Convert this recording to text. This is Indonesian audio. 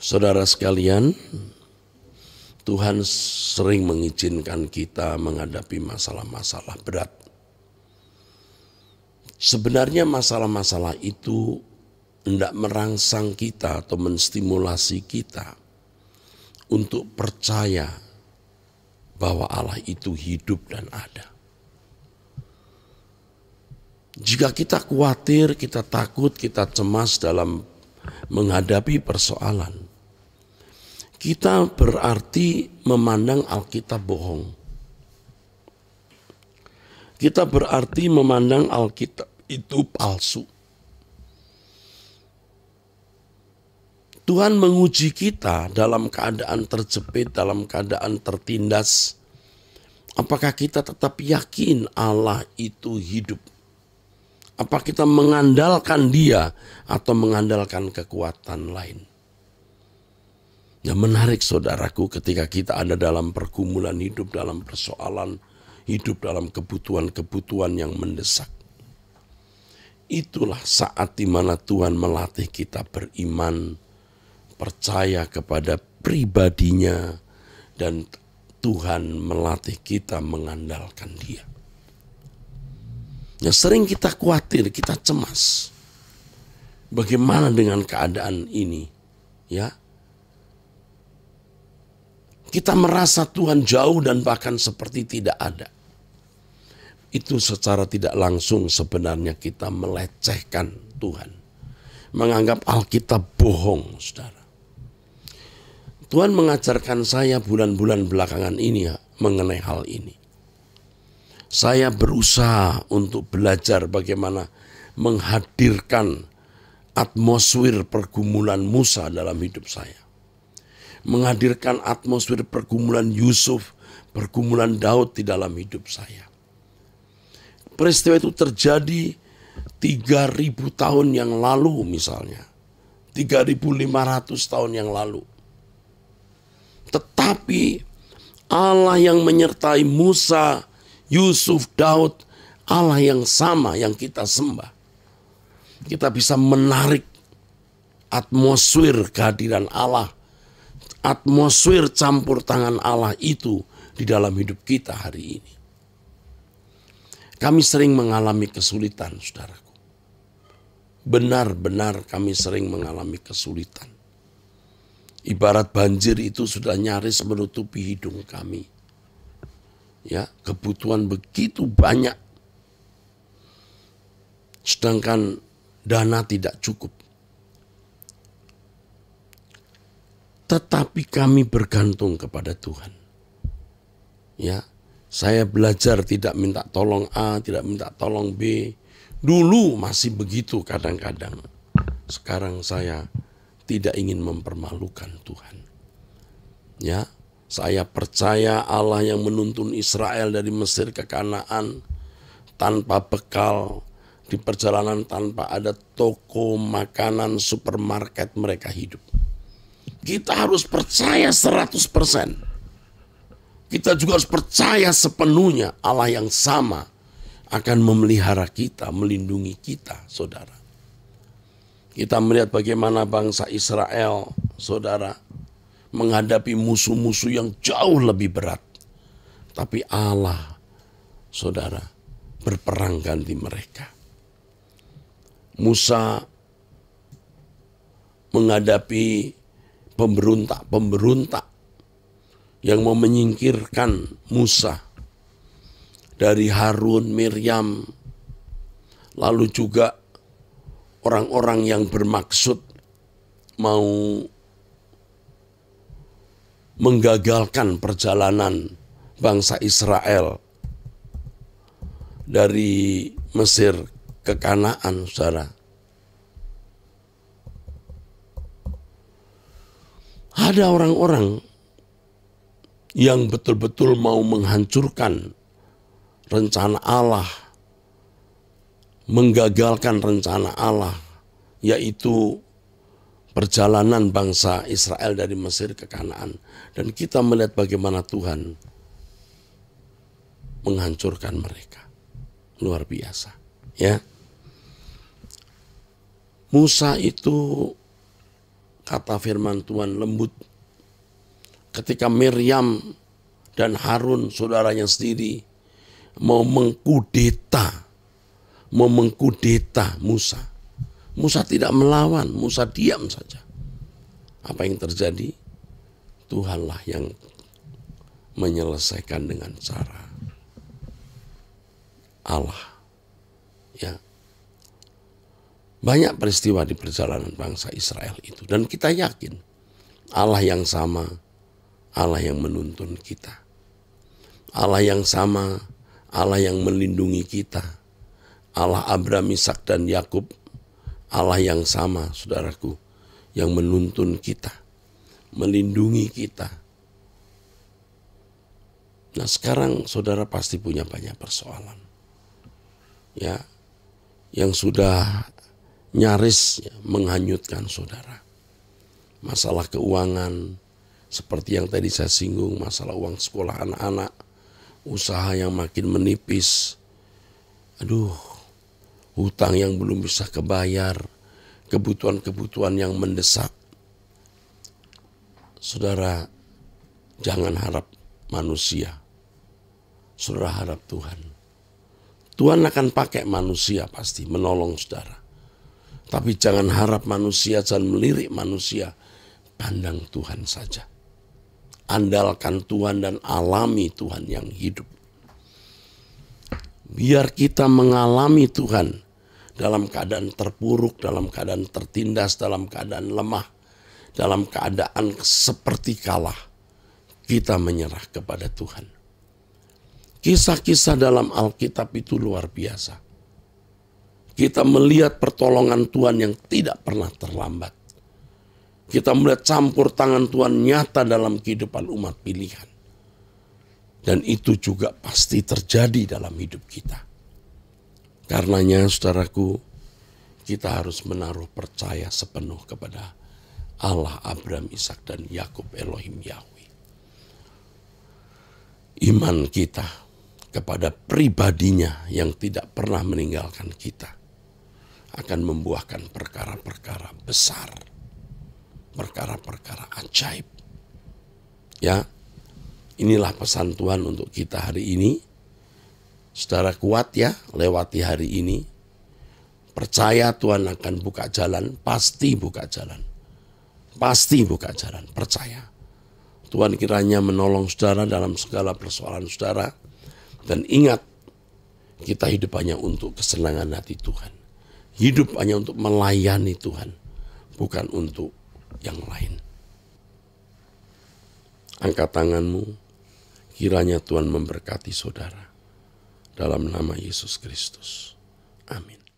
Saudara sekalian, Tuhan sering mengizinkan kita menghadapi masalah-masalah berat. Sebenarnya masalah-masalah itu tidak merangsang kita atau menstimulasi kita untuk percaya bahwa Allah itu hidup dan ada. Jika kita khawatir, kita takut, kita cemas dalam menghadapi persoalan, kita berarti memandang Alkitab bohong. Kita berarti memandang Alkitab itu palsu. Tuhan menguji kita dalam keadaan terjepit, dalam keadaan tertindas. Apakah kita tetap yakin Allah itu hidup? Apa kita mengandalkan Dia atau mengandalkan kekuatan lain? yang menarik saudaraku ketika kita ada dalam pergumulan hidup, dalam persoalan hidup, dalam kebutuhan-kebutuhan yang mendesak. Itulah saat dimana Tuhan melatih kita beriman, percaya kepada pribadinya, dan Tuhan melatih kita mengandalkan dia. yang sering kita khawatir, kita cemas. Bagaimana dengan keadaan ini? Ya, kita merasa Tuhan jauh dan bahkan seperti tidak ada. Itu secara tidak langsung sebenarnya kita melecehkan Tuhan. Menganggap Alkitab bohong, saudara. Tuhan mengajarkan saya bulan-bulan belakangan ini ya, mengenai hal ini. Saya berusaha untuk belajar bagaimana menghadirkan atmosfer pergumulan Musa dalam hidup saya menghadirkan atmosfer pergumulan Yusuf, pergumulan Daud di dalam hidup saya. Peristiwa itu terjadi 3000 tahun yang lalu misalnya. 3500 tahun yang lalu. Tetapi Allah yang menyertai Musa, Yusuf, Daud, Allah yang sama yang kita sembah. Kita bisa menarik atmosfer kehadiran Allah atmosfer campur tangan Allah itu di dalam hidup kita hari ini. Kami sering mengalami kesulitan, saudaraku. Benar-benar kami sering mengalami kesulitan. Ibarat banjir itu sudah nyaris menutupi hidung kami. Ya, kebutuhan begitu banyak. Sedangkan dana tidak cukup. tetapi kami bergantung kepada Tuhan. Ya, saya belajar tidak minta tolong A, tidak minta tolong B. Dulu masih begitu kadang-kadang. Sekarang saya tidak ingin mempermalukan Tuhan. Ya, saya percaya Allah yang menuntun Israel dari Mesir ke Kanaan tanpa bekal di perjalanan tanpa ada toko makanan supermarket mereka hidup kita harus percaya 100%. Kita juga harus percaya sepenuhnya Allah yang sama akan memelihara kita, melindungi kita, saudara. Kita melihat bagaimana bangsa Israel, saudara, menghadapi musuh-musuh yang jauh lebih berat. Tapi Allah, saudara, berperang ganti mereka. Musa menghadapi pemberontak-pemberontak yang mau menyingkirkan Musa dari Harun, Miriam, lalu juga orang-orang yang bermaksud mau menggagalkan perjalanan bangsa Israel dari Mesir ke Kanaan, saudara. Ada orang-orang yang betul-betul mau menghancurkan rencana Allah, menggagalkan rencana Allah, yaitu perjalanan bangsa Israel dari Mesir ke Kanaan. Dan kita melihat bagaimana Tuhan menghancurkan mereka. Luar biasa, ya. Musa itu Kata firman Tuhan lembut. Ketika Miriam dan Harun saudaranya sendiri mau mengkudeta mau mengkudeta Musa. Musa tidak melawan, Musa diam saja. Apa yang terjadi? Tuhanlah yang menyelesaikan dengan cara Allah. Ya, banyak peristiwa di perjalanan bangsa Israel itu. Dan kita yakin Allah yang sama, Allah yang menuntun kita. Allah yang sama, Allah yang melindungi kita. Allah Abraham, Ishak dan Yakub, Allah yang sama, saudaraku, yang menuntun kita, melindungi kita. Nah, sekarang saudara pasti punya banyak persoalan. Ya. Yang sudah nyaris menghanyutkan saudara. Masalah keuangan, seperti yang tadi saya singgung, masalah uang sekolah anak-anak, usaha yang makin menipis, aduh, hutang yang belum bisa kebayar, kebutuhan-kebutuhan yang mendesak. Saudara, jangan harap manusia, saudara harap Tuhan. Tuhan akan pakai manusia pasti menolong saudara. Tapi jangan harap manusia, jangan melirik manusia. Pandang Tuhan saja. Andalkan Tuhan dan alami Tuhan yang hidup. Biar kita mengalami Tuhan dalam keadaan terpuruk, dalam keadaan tertindas, dalam keadaan lemah, dalam keadaan seperti kalah kita menyerah kepada Tuhan. Kisah-kisah dalam Alkitab itu luar biasa. Kita melihat pertolongan Tuhan yang tidak pernah terlambat. Kita melihat campur tangan Tuhan nyata dalam kehidupan umat pilihan. Dan itu juga pasti terjadi dalam hidup kita. Karenanya saudaraku, kita harus menaruh percaya sepenuh kepada Allah Abraham, Ishak dan Yakub Elohim Yahweh. Iman kita kepada pribadinya yang tidak pernah meninggalkan kita akan membuahkan perkara-perkara besar, perkara-perkara ajaib. Ya, inilah pesan Tuhan untuk kita hari ini. Saudara kuat ya, lewati hari ini. Percaya Tuhan akan buka jalan, pasti buka jalan. Pasti buka jalan, percaya. Tuhan kiranya menolong saudara dalam segala persoalan saudara. Dan ingat, kita hidup hanya untuk kesenangan hati Tuhan. Hidup hanya untuk melayani Tuhan, bukan untuk yang lain. Angkat tanganmu, kiranya Tuhan memberkati saudara. Dalam nama Yesus Kristus. Amin.